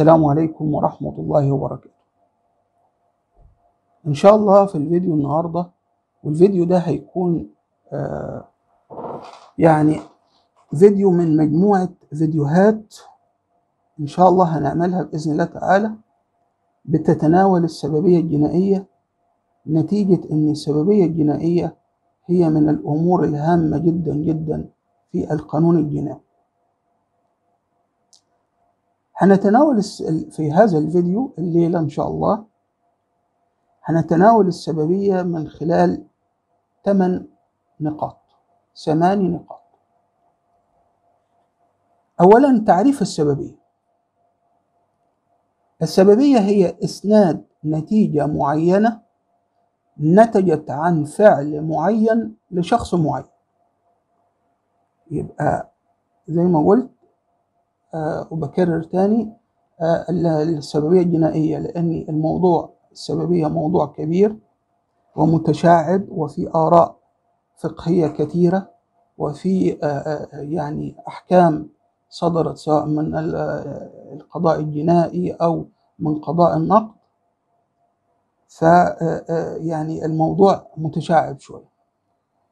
السلام عليكم ورحمة الله وبركاته إن شاء الله في الفيديو النهاردة والفيديو ده هيكون آه يعني فيديو من مجموعة فيديوهات إن شاء الله هنعملها بإذن الله تعالى بتتناول السببية الجنائية نتيجة إن السببية الجنائية هي من الأمور الهامة جدا جدا في القانون الجنائي هنتناول في هذا الفيديو الليلة إن شاء الله هنتناول السببية من خلال ثمان نقاط ثماني نقاط أولا تعريف السببية السببية هي إسناد نتيجة معينة نتجت عن فعل معين لشخص معين يبقى زي ما قلت آه، وبكرر تاني آه، السببية الجنائية لأن الموضوع السببية موضوع كبير ومتشعب وفي آراء فقهية كثيرة وفي آه، يعني أحكام صدرت سواء من القضاء الجنائي أو من قضاء النقد ف يعني الموضوع متشعب شوية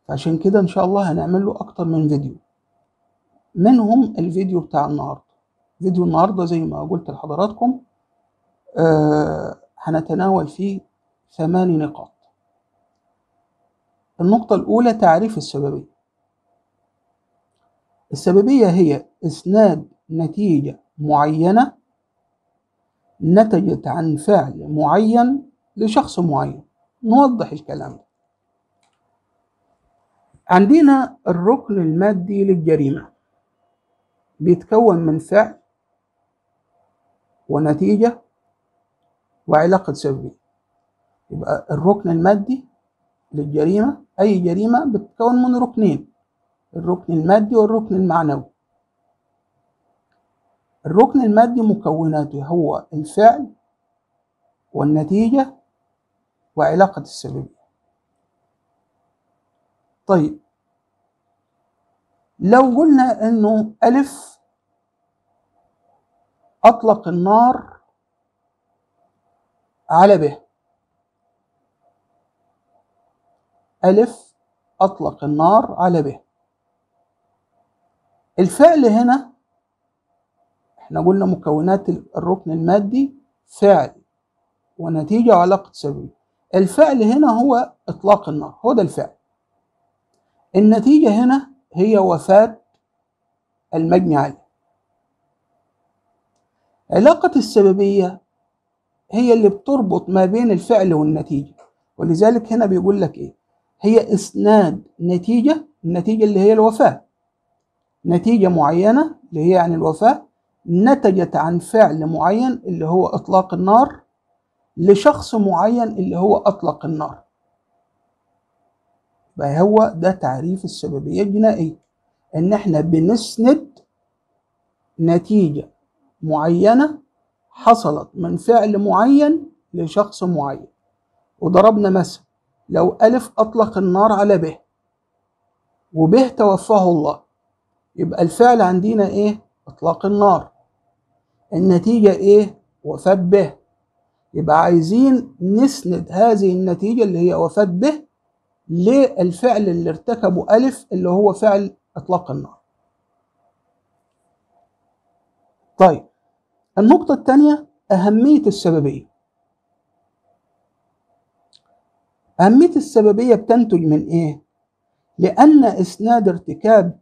فعشان كده إن شاء الله هنعمل له أكتر من فيديو منهم الفيديو بتاع النهاردة فيديو النهارده زي ما قلت لحضراتكم آه هنتناول فيه ثمان نقاط النقطة الأولى تعريف السببية السببية هي إسناد نتيجة معينة نتجت عن فعل معين لشخص معين نوضح الكلام ده عندنا الركن المادي للجريمة بيتكون من فعل ونتيجة وعلاقة سببية يبقى الركن المادي للجريمة أي جريمة بتتكون من ركنين الركن المادي والركن المعنوي الركن المادي مكوناته هو الفعل والنتيجة وعلاقة السببية طيب لو قلنا انه ألف أطلق النار على ب ألف أطلق النار على ب الفعل هنا احنا قلنا مكونات الركن المادي فعل ونتيجة علاقة سبب الفعل هنا هو إطلاق النار هو ده الفعل النتيجة هنا هي وفاة المجني عليه علاقة السببية هي اللي بتربط ما بين الفعل والنتيجة ولذلك هنا بيقول لك إيه هي إسناد نتيجة النتيجة اللي هي الوفاة نتيجة معينة اللي هي يعني الوفاة نتجت عن فعل معين اللي هو إطلاق النار لشخص معين اللي هو أطلق النار بقى هو ده تعريف السببية الجنائية إن إحنا بنسند نتيجة معينة حصلت من فعل معين لشخص معين وضربنا مثل لو ألف أطلق النار على به وبه توفاه الله يبقى الفعل عندنا إيه؟ إطلاق النار النتيجة إيه؟ وفاة به يبقى عايزين نسند هذه النتيجة اللي هي وفاة به للفعل اللي ارتكبه ألف اللي هو فعل إطلاق النار طيب النقطة الثانية أهمية السببية أهمية السببية بتنتج من إيه؟ لأن إسناد ارتكاب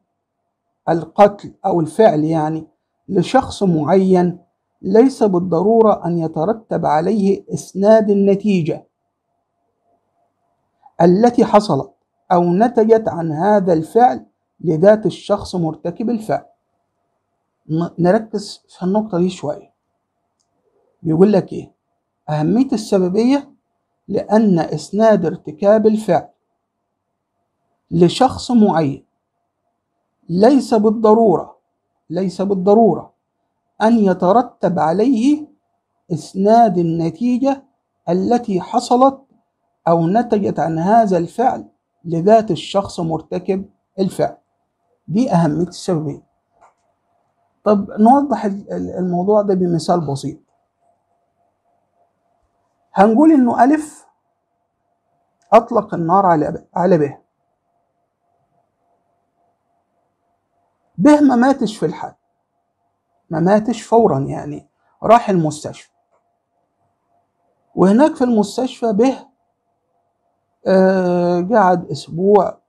القتل أو الفعل يعني لشخص معين ليس بالضرورة أن يترتب عليه إسناد النتيجة التي حصلت أو نتجت عن هذا الفعل لذات الشخص مرتكب الفعل نركز في النقطة دي شوية بيقول لك ايه اهميه السببيه لان اسناد ارتكاب الفعل لشخص معين ليس بالضروره ليس بالضروره ان يترتب عليه اسناد النتيجه التي حصلت او نتجت عن هذا الفعل لذات الشخص مرتكب الفعل دي اهميه السببيه طب نوضح الموضوع ده بمثال بسيط هنقول انه الف اطلق النار على على به به ما ماتش في الحد ما ماتش فورا يعني راح المستشفى وهناك في المستشفى به آه قعد اسبوع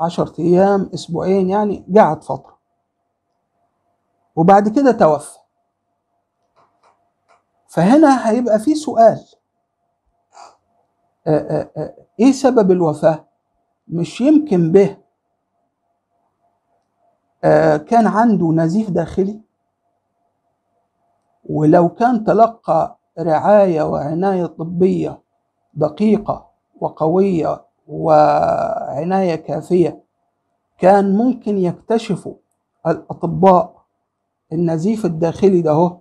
عشرة ايام اسبوعين يعني قعد فترة وبعد كده توفى فهنا هيبقى في سؤال آه، آه، آه، ايه سبب الوفاه مش يمكن به كان عنده نزيف داخلي ولو كان تلقى رعايه وعنايه طبيه دقيقه وقويه وعنايه كافيه كان ممكن يكتشفوا الاطباء النزيف الداخلي ده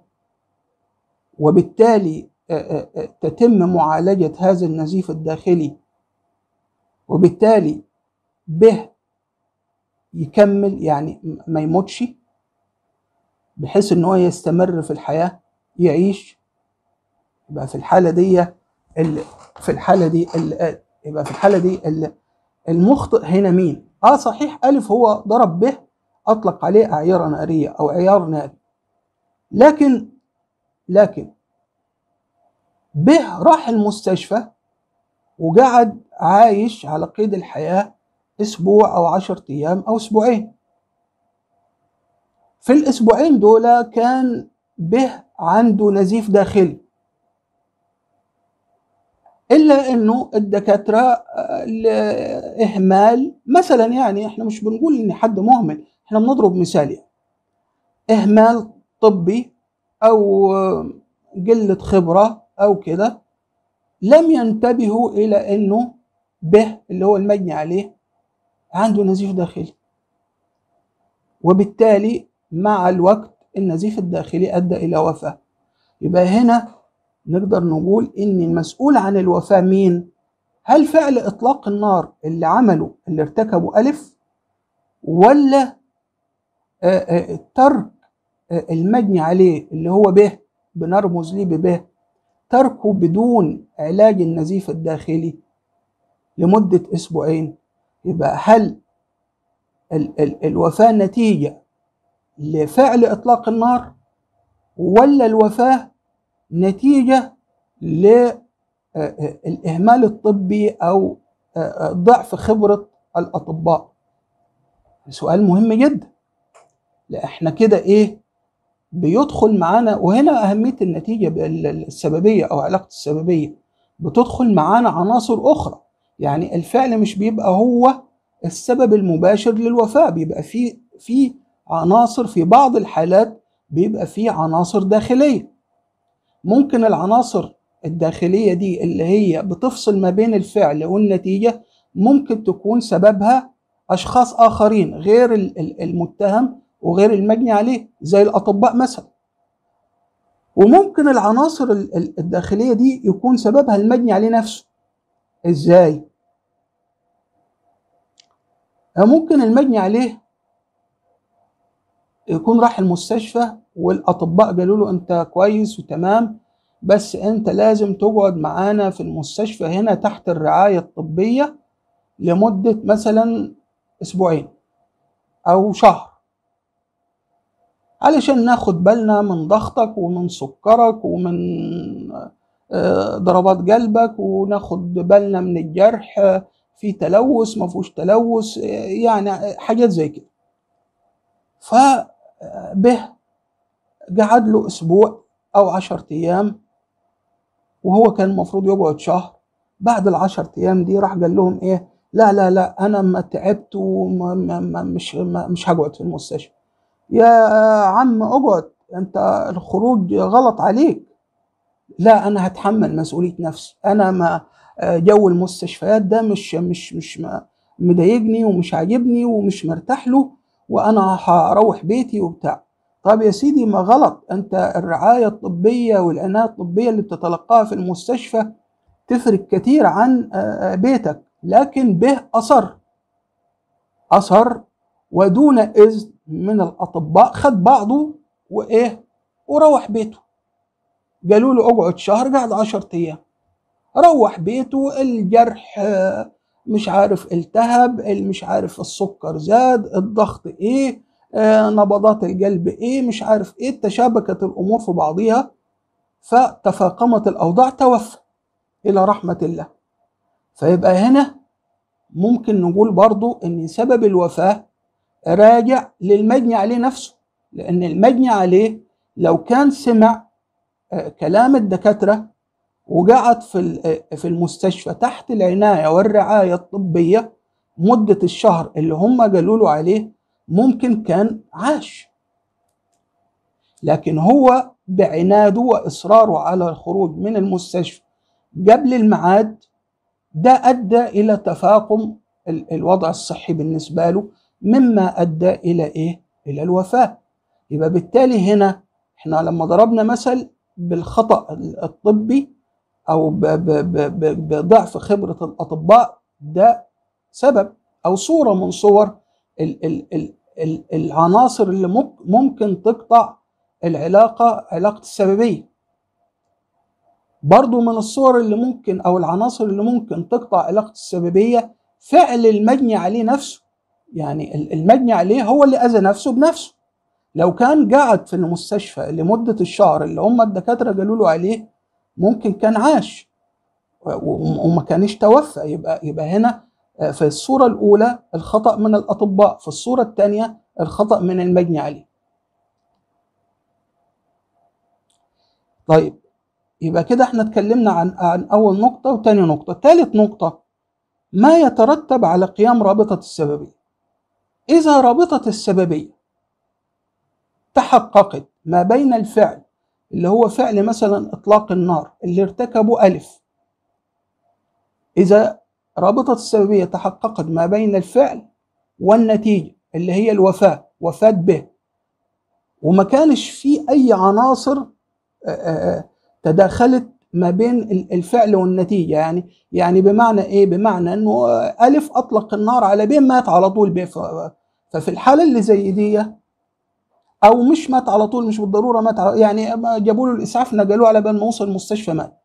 وبالتالي آه، آه، آه، تتم معالجة هذا النزيف الداخلي وبالتالي به يكمل يعني ما يموتش بحيث ان هو يستمر في الحياة يعيش يبقى في الحالة دي في الحالة دي يبقى في الحالة دي المخطئ هنا مين؟ اه صحيح الف هو ضرب به اطلق عليه اعيار نارية او عيار ناري لكن لكن به راح المستشفى وقعد عايش على قيد الحياة أسبوع أو عشرة أيام أو أسبوعين في الأسبوعين دول كان به عنده نزيف داخلي إلا أنه الدكاترة آه، إهمال مثلا يعني إحنا مش بنقول إن حد مهمل إحنا بنضرب مثال يعني إهمال طبي أو قلة خبرة أو كده لم ينتبهوا إلى إنه به اللي هو المجني عليه عنده نزيف داخلي وبالتالي مع الوقت النزيف الداخلي أدى إلى وفاة يبقى هنا نقدر نقول إن المسؤول عن الوفاة مين؟ هل فعل إطلاق النار اللي عمله اللي ارتكبه ألف ولا ترك آه، آه، المجني عليه اللي هو به بنرمز ليه ب تركه بدون علاج النزيف الداخلي لمدة أسبوعين يبقى هل ال ال الوفاة نتيجة لفعل إطلاق النار ولا الوفاة نتيجة للإهمال آه، آه، الطبي أو آه، ضعف خبرة الأطباء سؤال مهم جدا لا احنا كده ايه بيدخل معانا وهنا أهمية النتيجة السببية أو علاقة السببية بتدخل معانا عناصر أخرى يعني الفعل مش بيبقى هو السبب المباشر للوفاة بيبقى في في عناصر في بعض الحالات بيبقى في عناصر داخلية ممكن العناصر الداخلية دي اللي هي بتفصل ما بين الفعل والنتيجة ممكن تكون سببها أشخاص آخرين غير المتهم وغير المجني عليه زي الاطباء مثلا وممكن العناصر الداخليه دي يكون سببها المجني عليه نفسه ازاي آه، ممكن المجني عليه يكون راح المستشفى والاطباء قالوا له انت كويس وتمام بس انت لازم تقعد معانا في المستشفى هنا تحت الرعايه الطبيه لمده مثلا اسبوعين او شهر علشان ناخد بالنا من ضغطك ومن سكرك ومن آه، ضربات قلبك وناخد بالنا من الجرح آه، في تلوث ما فيهوش تلوث آه، يعني حاجات زي كده فبه قعد له اسبوع او عشرة ايام وهو كان المفروض يقعد شهر بعد العشرة ايام دي راح قال لهم ايه لا لا لا انا ما تعبت ومش مش هقعد في المستشفى يا عم اقعد انت الخروج غلط عليك لا انا هتحمل مسؤوليه نفسي انا ما جو المستشفيات ده مش مش مش مضايقني ومش عاجبني ومش مرتاح له وانا هروح بيتي وبتاع طب يا سيدي ما غلط انت الرعايه الطبيه والعنايه الطبيه اللي بتتلقاها في المستشفى تفرق كثير عن بيتك لكن به اثر اثر ودون اذن من الاطباء خد بعضه وايه وروح بيته قالوا له اقعد شهر قعد 10 ايام روح بيته الجرح آه، مش عارف التهب مش عارف السكر زاد الضغط ايه آه، نبضات القلب ايه مش عارف ايه تشابكت الامور في بعضها فتفاقمت الاوضاع توفى الى رحمه الله فيبقى هنا ممكن نقول برضو ان سبب الوفاه راجع للمجني عليه نفسه لأن المجني عليه لو كان سمع آه، كلام الدكاترة وقعد في آه، في المستشفى تحت العناية والرعاية الطبية مدة الشهر اللي هم قالوا له عليه ممكن كان عاش لكن هو بعناده وإصراره على الخروج من المستشفى قبل الميعاد ده أدى إلى تفاقم الوضع الصحي بالنسبة له مما ادى الى ايه؟ الى الوفاه. يبقى بالتالي هنا احنا لما ضربنا مثل بالخطا الطبي او بضعف خبره الاطباء ده سبب او صوره من صور الـ الـ الـ الـ العناصر اللي ممكن تقطع العلاقه علاقه السببيه. برضو من الصور اللي ممكن او العناصر اللي ممكن تقطع علاقه السببيه فعل المجني عليه نفسه يعني المجني عليه هو اللي اذى نفسه بنفسه لو كان قعد في المستشفى لمده الشهر اللي هم الدكاتره قالوا له عليه ممكن كان عاش وما كانش توفى يبقى يبقى هنا آه، في الصوره الاولى الخطا من الاطباء في الصوره الثانيه الخطا من المجني عليه طيب يبقى كده احنا اتكلمنا عن عن اول نقطه وتاني نقطه ثالث نقطه ما يترتب على قيام رابطه السببيه إذا رابطة السببية تحققت ما بين الفعل اللي هو فعل مثلا إطلاق النار اللي ارتكبه ألف إذا رابطة السببية تحققت ما بين الفعل والنتيجة اللي هي الوفاة وفاة به وما كانش فيه أي عناصر تداخلت ما بين الفعل والنتيجة يعني يعني بمعنى إيه؟ بمعنى إنه ألف أطلق النار على ب مات على طول ب ففي الحالة اللي زي دي أو مش مات على طول مش بالضرورة مات على يعني جابوا له الإسعاف نقلوه على بال ما وصل المستشفى مات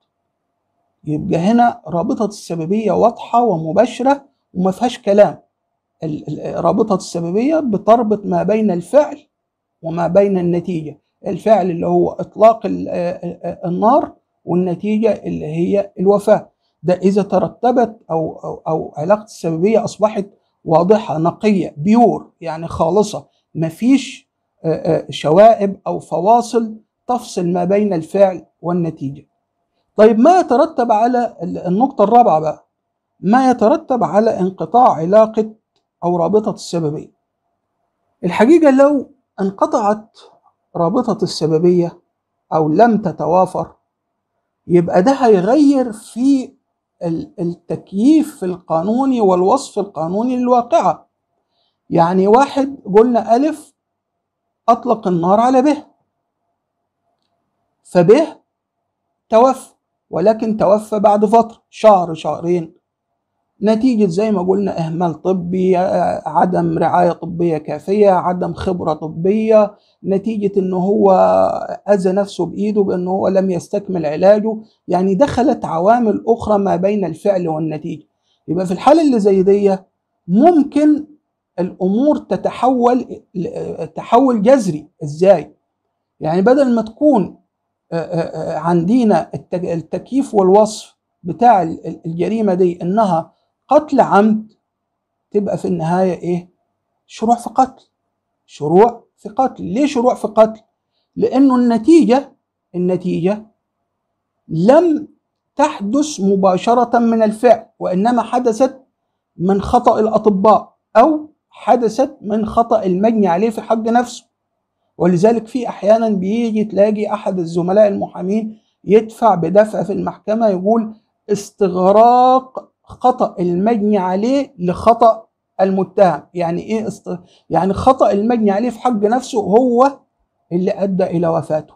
يبقى هنا رابطة السببية واضحة ومباشرة وما فيهاش كلام رابطة السببية بتربط ما بين الفعل وما بين النتيجة الفعل اللي هو إطلاق النار والنتيجه اللي هي الوفاه ده اذا ترتبت او او, أو علاقه السببيه اصبحت واضحه نقيه بيور يعني خالصه مفيش شوائب او فواصل تفصل ما بين الفعل والنتيجه. طيب ما يترتب على النقطه الرابعه بقى ما يترتب على انقطاع علاقه او رابطه السببيه. الحقيقه لو انقطعت رابطه السببيه او لم تتوافر يبقى ده هيغير في التكييف القانوني والوصف القانوني للواقعة يعني واحد قلنا ألف أطلق النار على به فبه توفى ولكن توفى بعد فترة شهر شهرين نتيجة زي ما قلنا إهمال طبي عدم رعاية طبية كافية عدم خبرة طبية نتيجة إن هو أذى نفسه بإيده بأنه هو لم يستكمل علاجه يعني دخلت عوامل أخرى ما بين الفعل والنتيجة يبقى في الحالة اللي زي دي ممكن الأمور تتحول تحول جذري إزاي؟ يعني بدل ما تكون عندنا التكييف والوصف بتاع الجريمة دي إنها قتل عمد تبقى في النهاية إيه؟ شروع في قتل شروع في قتل ليه شروع في قتل؟ لأنه النتيجة النتيجة لم تحدث مباشرة من الفعل وإنما حدثت من خطأ الأطباء أو حدثت من خطأ المجني عليه في حق نفسه ولذلك في أحيانا بيجي تلاقي أحد الزملاء المحامين يدفع بدفع في المحكمة يقول استغراق خطأ المجني عليه لخطأ المتهم يعني ايه است... يعني خطأ المجني عليه في حق نفسه هو اللي أدى إلى وفاته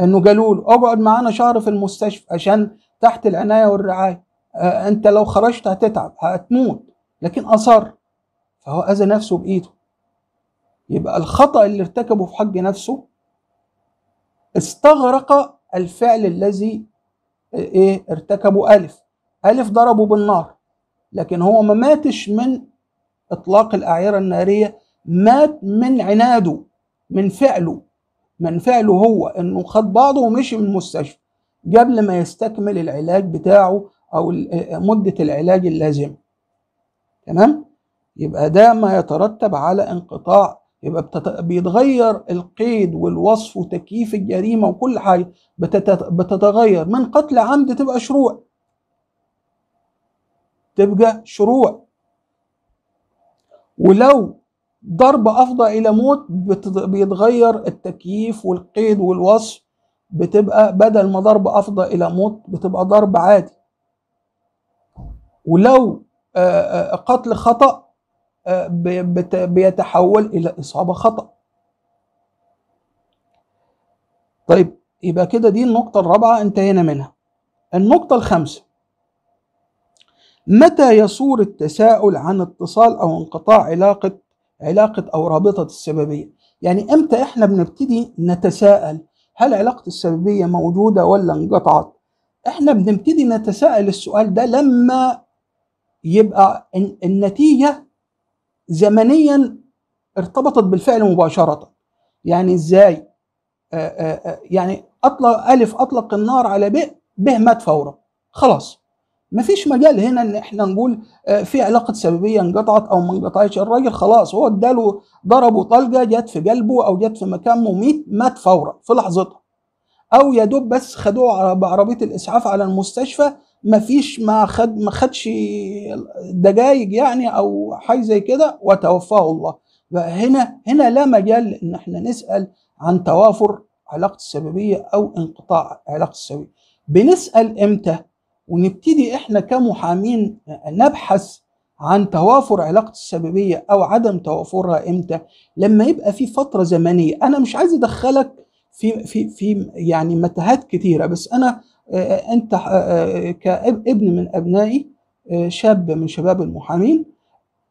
انه قالوا له اقعد معانا شهر في المستشفى عشان تحت العنايه والرعايه آه انت لو خرجت هتتعب هتموت لكن اصر فهو اذى نفسه بايده يبقى الخطا اللي ارتكبه في حق نفسه استغرق الفعل الذي آه، ايه ارتكبه الف ألف ضربه بالنار لكن هو ما ماتش من إطلاق الأعيرة النارية مات من عناده من فعله من فعله هو إنه خد بعضه ومشي من المستشفى قبل ما يستكمل العلاج بتاعه أو مدة العلاج اللازم تمام؟ يبقى ده ما يترتب على انقطاع يبقى بتت... بيتغير القيد والوصف وتكييف الجريمه وكل حاجه بتت... بتتغير من قتل عمد تبقى شروع تبقى شروع ولو ضرب افضى الى موت بيتغير التكييف والقيد والوصف بتبقى بدل ما ضرب افضى الى موت بتبقى ضرب عادي ولو قتل خطا بيتحول الى اصابه خطا طيب يبقى كده دي النقطه الرابعه انتهينا منها النقطه الخامسه متى يصور التساؤل عن اتصال أو انقطاع علاقة علاقة أو رابطة السببية يعني امتى احنا بنبتدي نتساءل هل علاقة السببية موجودة ولا انقطعت احنا بنبتدي نتساءل السؤال ده لما يبقى النتيجة زمنيا ارتبطت بالفعل مباشرة يعني ازاي يعني اطلق الف اطلق النار على ب ب مات فورا خلاص ما فيش مجال هنا ان احنا نقول آه، في علاقه سببيه انقطعت او ما انقطعتش الراجل خلاص هو اداله ضربه طلقه جت في قلبه او جت في مكان مميت مات فورا في لحظتها او يا دوب بس خدوه بعربيه الاسعاف على المستشفى ما فيش ما خد ما خدش دقايق يعني او حاجه زي كده وتوفاه الله فهنا هنا لا مجال ان احنا نسال عن توافر علاقه السببيه او انقطاع علاقه السببيه بنسال امتى ونبتدي احنا كمحامين نبحث عن توافر علاقة السببية أو عدم توافرها إمتى؟ لما يبقى في فترة زمنية، أنا مش عايز أدخلك في في في يعني متاهات كثيره بس أنا آه، آه، أنت آه، كابن من أبنائي شاب من شباب المحامين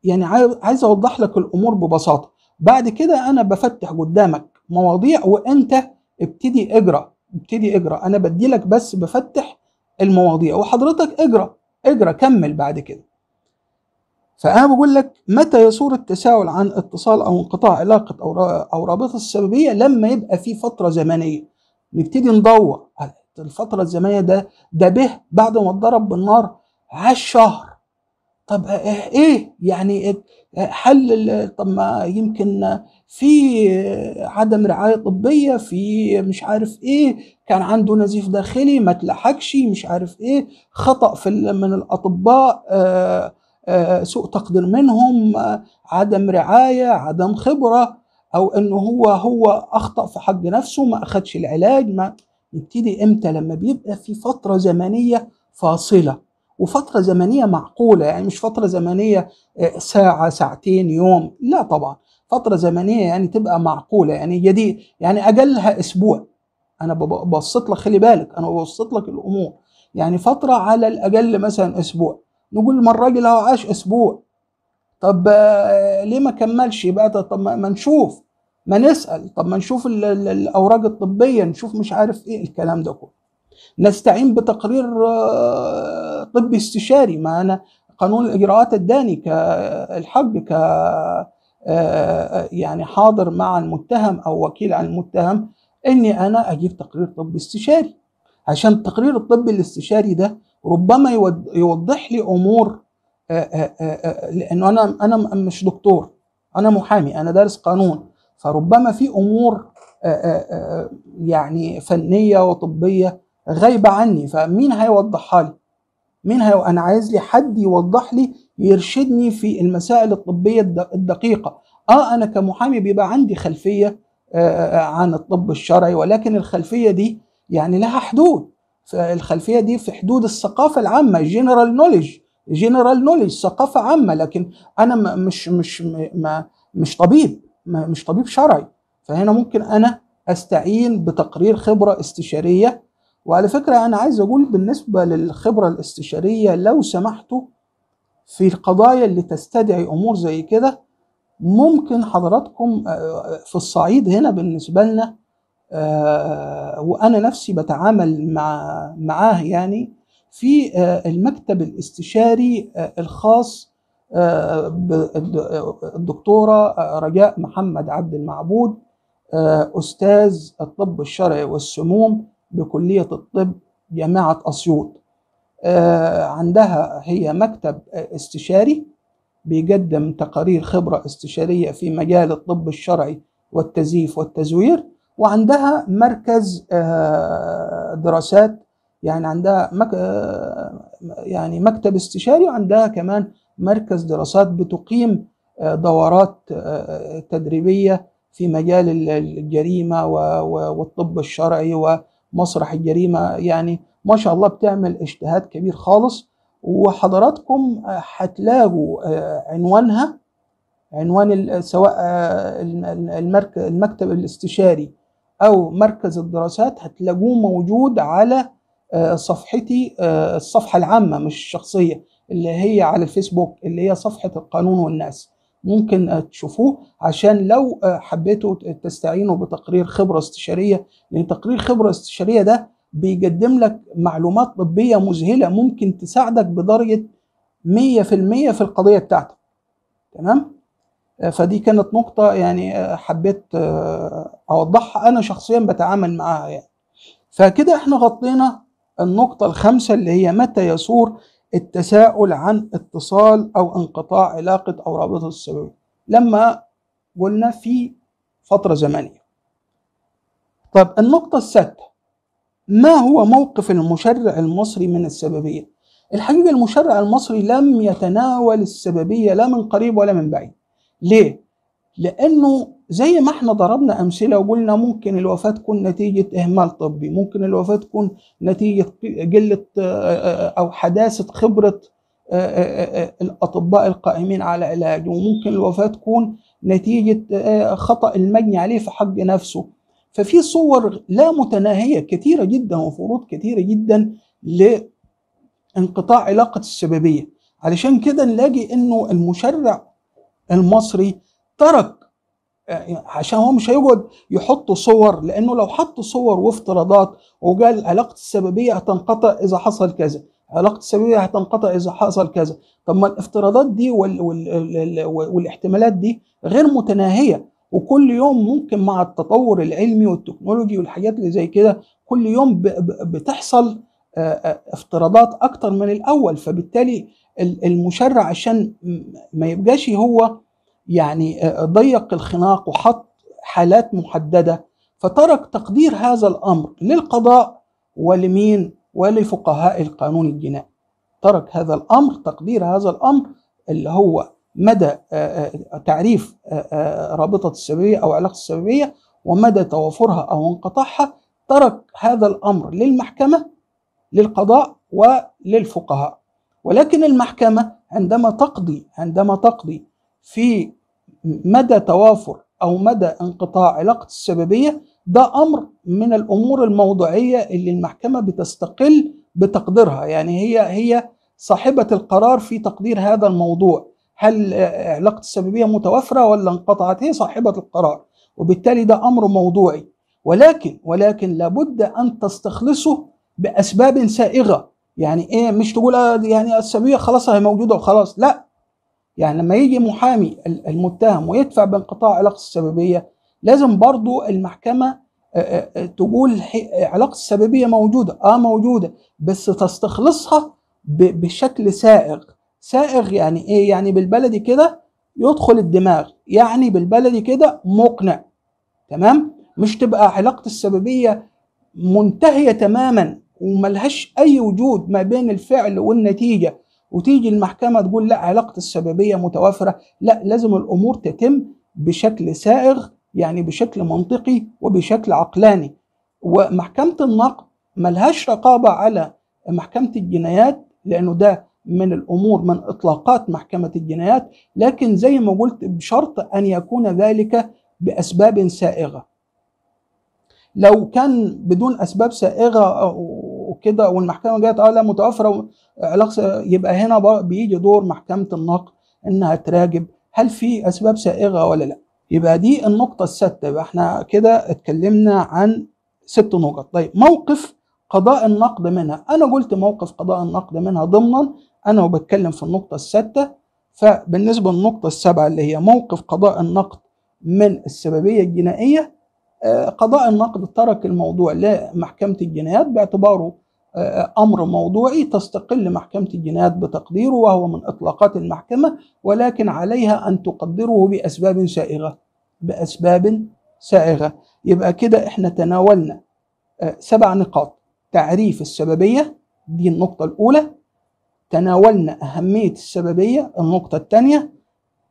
يعني عايز أوضح لك الأمور ببساطة، بعد كده أنا بفتح قدامك مواضيع وأنت ابتدي اجرى ابتدي اجرى أنا بدي لك بس بفتح المواضيع وحضرتك اجرى اجرى كمل بعد كده فانا بقول لك متى يصور التساؤل عن اتصال او انقطاع علاقه او او رابطه السببيه لما يبقى في فتره زمنيه نبتدي ندور الفتره الزمنيه ده ده به بعد ما اتضرب بالنار عاش شهر طب ايه يعني حل طب ما يمكن في عدم رعايه طبيه في مش عارف ايه كان عنده نزيف داخلي ما تلحقش مش عارف ايه خطا في من الاطباء آه، آه، سوء تقدير منهم عدم رعايه عدم خبره او انه هو هو اخطا في حق نفسه ما اخدش العلاج ما نبتدي امتى لما بيبقى في فتره زمنيه فاصله وفترة زمنية معقولة يعني مش فترة زمنية آه، ساعة ساعتين يوم لا طبعا فترة زمنية يعني تبقى معقولة يعني جديد يعني أقلها أسبوع أنا ببسط لك خلي بالك أنا ببسط لك الأمور يعني فترة على الأقل مثلا أسبوع نقول ما الراجل هو عاش أسبوع طب آه، ليه ما كملش بقى طب ما نشوف ما نسأل طب ما نشوف الأوراق الطبية نشوف مش عارف إيه الكلام ده كله نستعين بتقرير آه، طبي استشاري ما أنا قانون الإجراءات الداني كالحق ك آه، آه، يعني حاضر مع المتهم أو وكيل عن المتهم إني أنا أجيب تقرير طبي استشاري عشان التقرير الطبي الاستشاري ده ربما يوضح لي أمور لأنه أنا أنا مش دكتور أنا محامي أنا دارس قانون فربما في أمور يعني فنية وطبية غايبه عني فمين هيوضحها لي مين هي... انا عايز لي حد يوضح لي يرشدني في المسائل الطبيه الدقيقه اه انا كمحامي بيبقى عندي خلفيه آه عن الطب الشرعي ولكن الخلفيه دي يعني لها حدود فالخلفيه دي في حدود الثقافه العامه جنرال نوليدج جنرال نوليدج ثقافه عامه لكن انا مش مش ما مش طبيب مش طبيب شرعي فهنا ممكن انا استعين بتقرير خبره استشاريه وعلى فكرة أنا عايز أقول بالنسبة للخبرة الاستشارية لو سمحتوا في القضايا اللي تستدعي أمور زي كده ممكن حضراتكم آه، في الصعيد هنا بالنسبة لنا آه، وأنا نفسي بتعامل مع معاه يعني في آه، المكتب الاستشاري الخاص بالدكتورة رجاء محمد عبد المعبود أستاذ الطب الشرعي والسموم بكلية الطب جامعة أسيوط آه، عندها هي مكتب استشاري بيقدم تقارير خبرة استشارية في مجال الطب الشرعي والتزييف والتزوير وعندها مركز آه، دراسات يعني عندها مك... آه، يعني مكتب استشاري وعندها كمان مركز دراسات بتقيم دورات تدريبيه في مجال الجريمه والطب الشرعي و... مسرح الجريمه يعني ما شاء الله بتعمل اجتهاد كبير خالص وحضراتكم هتلاقوا آه، آه، عنوانها عنوان سواء آه، المكتب الاستشاري او مركز الدراسات هتلاقوه موجود على صفحتي الصفحه العامه مش الشخصيه اللي هي على الفيسبوك اللي هي صفحه القانون والناس ممكن تشوفوه عشان لو آه، حبيتوا تستعينوا بتقرير خبره استشاريه لان تقرير خبره استشاريه ده بيقدم لك معلومات طبيه مذهله ممكن تساعدك بدرجه 100% في القضيه بتاعتك تمام آه، فدي كانت نقطه يعني آه، حبيت اوضحها انا شخصيا بتعامل معاها يعني فكده احنا غطينا النقطه الخامسه اللي هي متى يسور التساؤل عن اتصال أو انقطاع علاقة أو رابطة السبب لما قلنا في فترة زمنية طب النقطة السادسة ما هو موقف المشرع المصري من السببية؟ الحقيقة المشرع المصري لم يتناول السببية لا من قريب ولا من بعيد ليه؟ لأنه زي ما احنا ضربنا امثله وقلنا ممكن الوفاه تكون نتيجه اهمال طبي ممكن الوفاه تكون نتيجه قله آه، آه، او حداثه خبره آه، الاطباء القائمين على علاجه وممكن الوفاه تكون نتيجه خطا المجني عليه في حق نفسه ففي صور لا متناهيه كثيره جدا وفروض كثيره جدا لانقطاع علاقه السببيه علشان كده نلاقي انه المشرع المصري ترك عشان هو مش هيقعد يحط صور لانه لو حط صور وافتراضات وقال علاقه السببيه هتنقطع اذا حصل كذا علاقه السببيه هتنقطع اذا حصل كذا طب ما الافتراضات دي وال وال والاحتمالات دي غير متناهيه وكل يوم ممكن مع التطور العلمي والتكنولوجي والحاجات اللي زي كده كل يوم بتحصل افتراضات اكتر من الاول فبالتالي المشرع عشان ما يبقاش هو يعني آه، ضيق الخناق وحط حالات محدده فترك تقدير هذا الامر للقضاء ولمين ولفقهاء القانون الجنائي ترك هذا الامر تقدير هذا الامر اللي هو مدى آه، آه، تعريف رابطه السببيه او علاقه السببيه ومدى توافرها او انقطاعها ترك هذا الامر للمحكمه للقضاء وللفقهاء ولكن المحكمه عندما تقضي عندما تقضي في مدى توافر او مدى انقطاع علاقه السببيه ده امر من الامور الموضوعيه اللي المحكمه بتستقل بتقديرها يعني هي هي صاحبه القرار في تقدير هذا الموضوع هل علاقه السببيه متوافره ولا انقطعت هي صاحبه القرار وبالتالي ده امر موضوعي ولكن ولكن لابد ان تستخلصه باسباب سائغه يعني ايه مش تقول آه، يعني السببيه خلاص هي موجوده وخلاص لا يعني لما يجي محامي المتهم ويدفع بانقطاع علاقه السببيه لازم برضو المحكمه آه، آه، آه، تقول علاقه السببيه موجوده اه موجوده بس تستخلصها بشكل سائغ سائغ يعني ايه يعني بالبلدي كده يدخل الدماغ يعني بالبلدي كده مقنع تمام مش تبقى علاقه السببيه منتهيه تماما وملهاش اي وجود ما بين الفعل والنتيجه وتيجي المحكمه تقول لا علاقه السببيه متوافره لا لازم الامور تتم بشكل سائغ يعني بشكل منطقي وبشكل عقلاني ومحكمه النقد ملهاش رقابه على محكمه الجنايات لانه ده من الامور من اطلاقات محكمه الجنايات لكن زي ما قلت بشرط ان يكون ذلك باسباب سائغه لو كان بدون اسباب سائغه وكده والمحكمه جت اه لا متوفره علاقه يبقى هنا بيجي دور محكمه النقد انها تراجب هل في اسباب سائغه ولا لا يبقى دي النقطه السادسه يبقى احنا كده اتكلمنا عن ست نقط طيب موقف قضاء النقد منها انا قلت موقف قضاء النقد منها ضمنا انا وبتكلم في النقطه السادسه فبالنسبه للنقطه السابعه اللي هي موقف قضاء النقد من السببيه الجنائيه آه، قضاء النقد ترك الموضوع لمحكمه الجنايات باعتباره امر موضوعي تستقل محكمه الجنايات بتقديره وهو من اطلاقات المحكمه ولكن عليها ان تقدره باسباب سائغه باسباب سائغه يبقى كده احنا تناولنا آه، سبع نقاط تعريف السببيه دي النقطه الاولى تناولنا اهميه السببيه النقطه الثانيه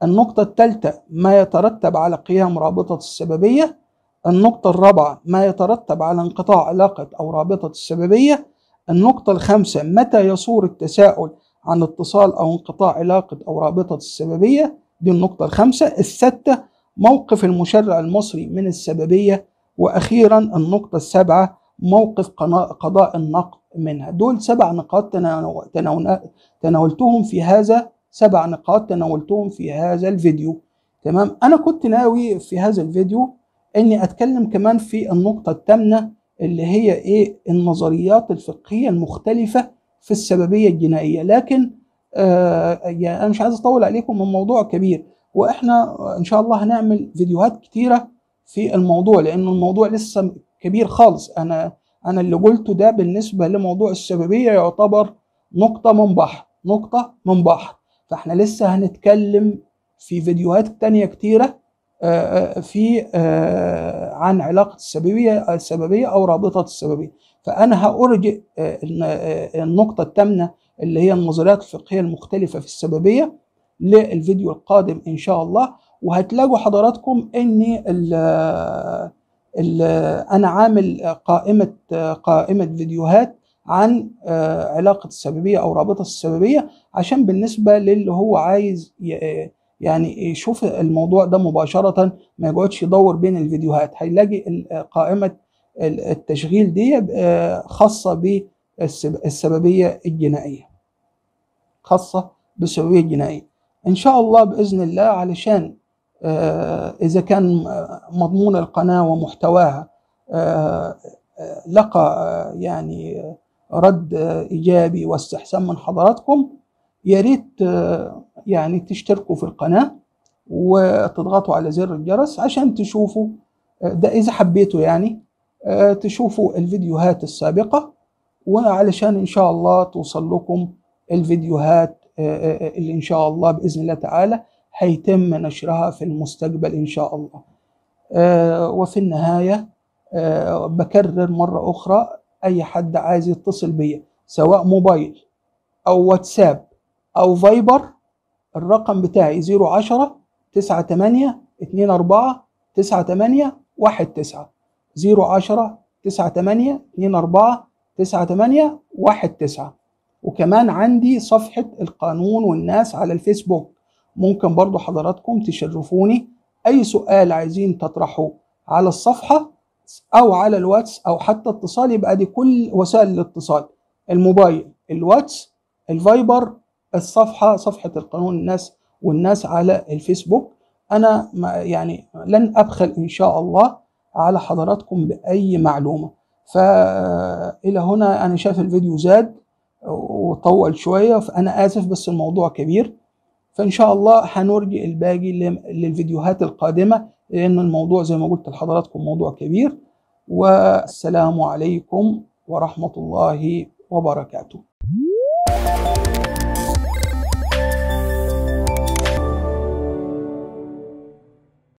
النقطه الثالثه ما يترتب على قيام رابطه السببيه النقطه الرابعه ما يترتب على انقطاع علاقه او رابطه السببيه النقطة الخامسة متى يصور التساؤل عن اتصال أو انقطاع علاقة أو رابطة السببية دي النقطة الخامسة الستة موقف المشرع المصري من السببية وأخيرا النقطة السابعة موقف قضاء النقد منها دول سبع نقاط تناولتهم في هذا سبع نقاط تناولتهم في هذا الفيديو تمام أنا كنت ناوي في هذا الفيديو أني أتكلم كمان في النقطة الثامنة اللي هي ايه النظريات الفقهيه المختلفه في السببيه الجنائيه لكن آه يعني انا مش عايز اطول عليكم من موضوع كبير واحنا آه، ان شاء الله هنعمل فيديوهات كتيره في الموضوع لانه الموضوع لسه كبير خالص انا انا اللي قلته ده بالنسبه لموضوع السببيه يعتبر نقطه من بحر نقطه من بحر فاحنا لسه هنتكلم في فيديوهات تانية كتيره آه، آه، في آه، عن علاقة السببية السببية أو رابطة السببية فأنا هأرجئ النقطة الثامنة اللي هي النظريات الفقهية المختلفة في السببية للفيديو القادم إن شاء الله وهتلاقوا حضراتكم إن الـ الـ أنا عامل قائمة قائمة فيديوهات عن علاقة السببية أو رابطة السببية عشان بالنسبة للي هو عايز يعني يشوف الموضوع ده مباشره ما يقعدش يدور بين الفيديوهات هيلاقي قائمه التشغيل دي آه، خاصه بالسببيه الجنائيه خاصه بالسببيه الجنائيه ان شاء الله باذن الله علشان آه، اذا كان مضمون القناه ومحتواها آه، لقى يعني رد ايجابي واستحسان من حضراتكم يا ريت يعني تشتركوا في القناة وتضغطوا على زر الجرس عشان تشوفوا آه، ده إذا حبيتوا يعني آه، تشوفوا الفيديوهات السابقة وعلشان إن شاء الله توصل لكم الفيديوهات آه، اللي إن شاء الله بإذن الله تعالى هيتم نشرها في المستقبل إن شاء الله وفي النهاية بكرر مرة أخرى أي حد عايز يتصل بيا سواء موبايل أو واتساب أو فايبر الرقم بتاعي 010 98 24 98 19 010 98 24 98 19 وكمان عندي صفحة القانون والناس على الفيسبوك ممكن برضو حضراتكم تشرفوني أي سؤال عايزين تطرحوه على الصفحة أو على الواتس أو حتى اتصال يبقى دي كل وسائل الاتصال الموبايل الواتس الفايبر الصفحه صفحه القانون الناس والناس على الفيسبوك انا يعني لن ابخل ان شاء الله على حضراتكم باي معلومه فالى هنا انا شايف الفيديو زاد وطول شويه فانا اسف بس الموضوع كبير فان شاء الله هنرجع الباقي للفيديوهات القادمه لان الموضوع زي ما قلت لحضراتكم موضوع كبير والسلام عليكم ورحمه الله وبركاته